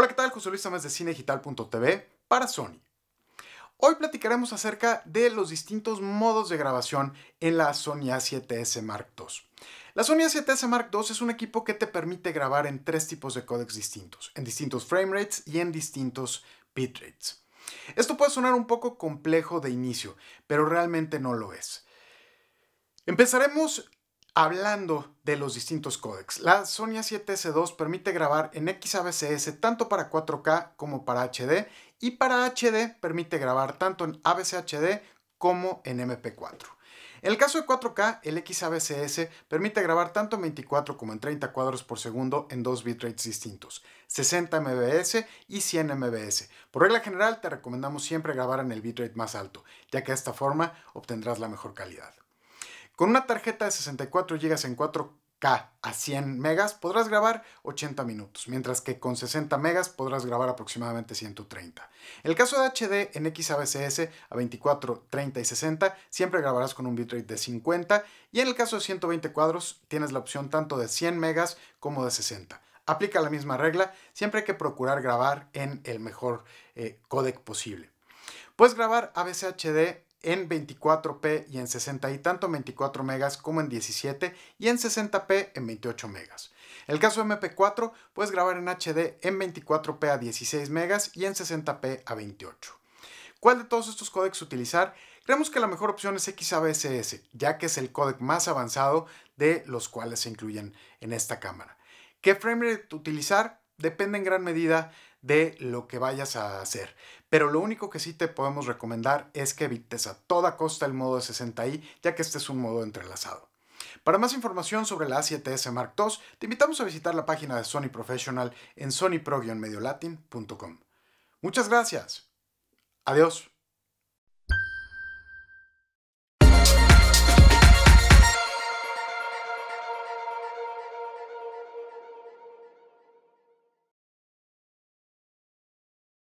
Hola, ¿qué tal? José Luis Amés de cinedigital.tv para Sony. Hoy platicaremos acerca de los distintos modos de grabación en la Sony A7S Mark II. La Sony A7S Mark II es un equipo que te permite grabar en tres tipos de códecs distintos, en distintos frame rates y en distintos rates. Esto puede sonar un poco complejo de inicio, pero realmente no lo es. Empezaremos Hablando de los distintos códecs, la Sony A7S2 permite grabar en XAVC-S tanto para 4K como para HD y para HD permite grabar tanto en AVC-HD como en MP4. En el caso de 4K, el XAVC-S permite grabar tanto en 24 como en 30 cuadros por segundo en dos bitrates distintos, 60 MBS y 100 MBS. Por regla general, te recomendamos siempre grabar en el bitrate más alto, ya que de esta forma obtendrás la mejor calidad. Con una tarjeta de 64 GB en 4K a 100 megas podrás grabar 80 minutos, mientras que con 60 megas podrás grabar aproximadamente 130. En El caso de HD en XAVC-S a 24, 30 y 60 siempre grabarás con un bitrate de 50 y en el caso de 120 cuadros tienes la opción tanto de 100 megas como de 60. Aplica la misma regla, siempre hay que procurar grabar en el mejor eh, codec posible. Puedes grabar ABCHD en 24p y en 60 y tanto 24 megas como en 17 y en 60p en 28 megas. El caso MP4 puedes grabar en HD en 24p a 16 megas y en 60p a 28. ¿Cuál de todos estos códecs utilizar? Creemos que la mejor opción es XAVSS, ya que es el códec más avanzado de los cuales se incluyen en esta cámara. ¿Qué frame utilizar? Depende en gran medida de lo que vayas a hacer. Pero lo único que sí te podemos recomendar es que evites a toda costa el modo de 60i, ya que este es un modo entrelazado. Para más información sobre la A7S Mark II, te invitamos a visitar la página de Sony Professional en sonypro-mediolatin.com. Muchas gracias. Adiós.